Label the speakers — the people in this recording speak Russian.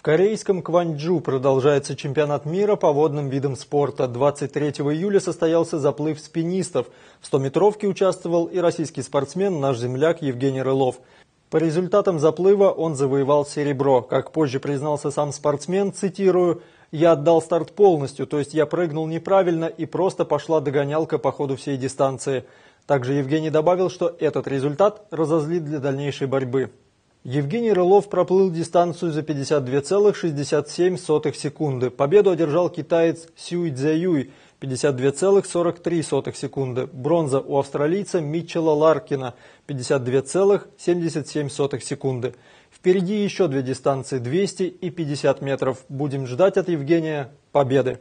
Speaker 1: В корейском Кванджу продолжается чемпионат мира по водным видам спорта. 23 июля состоялся заплыв спинистов. В 100-метровке участвовал и российский спортсмен, наш земляк Евгений Рылов. По результатам заплыва он завоевал серебро. Как позже признался сам спортсмен, цитирую, «Я отдал старт полностью, то есть я прыгнул неправильно и просто пошла догонялка по ходу всей дистанции». Также Евгений добавил, что этот результат разозлит для дальнейшей борьбы. Евгений Рылов проплыл дистанцию за 52,67 секунды. Победу одержал китаец Сюй Цзяюй 52,43 секунды. Бронза у австралийца Митчела Ларкина 52,77 секунды. Впереди еще две дистанции 200 и 50 метров. Будем ждать от Евгения победы.